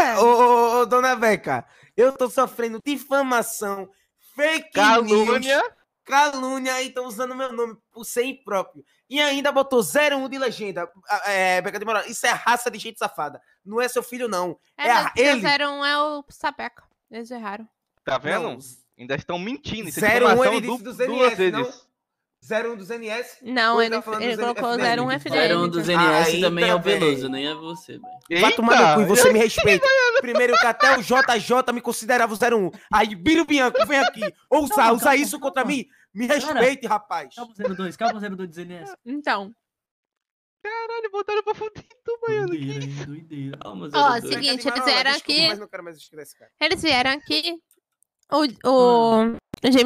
É, ô, ô, ô, dona Veca, eu tô sofrendo difamação, fake calúnia. news, calúnia, e estão usando meu nome por ser impróprio. E ainda botou 01 de legenda, ah, é, Beca de Moral, Isso é raça de gente safada. Não é seu filho, não. É, é a, ele. 01 é o Sapeca. Eles erraram. Tá vendo? Não. Ainda estão mentindo. Isso é 01 ele disse do, duas vezes. Não? 01 dos NS? Não, ele, tá ele colocou 01 FD. 01 dos NS então. Aí ah, também tá é então, o Veloso, nem né? é você, velho. Vai tomar no cu e você me respeita. Primeiro que até o JJ me considerava o 01. Aí, Biro Bianco, vem aqui. Ousa, calma, usa calma, isso calma. contra mim. Me respeite, Cara, rapaz. Calma 02, calma 02 dos NS. Então. Caralho, botaram pra fuder tu, mano. Doideira, que isso? doideira. Calma, Ó, seguinte, eles vieram aqui. Eles vieram aqui. O, o... James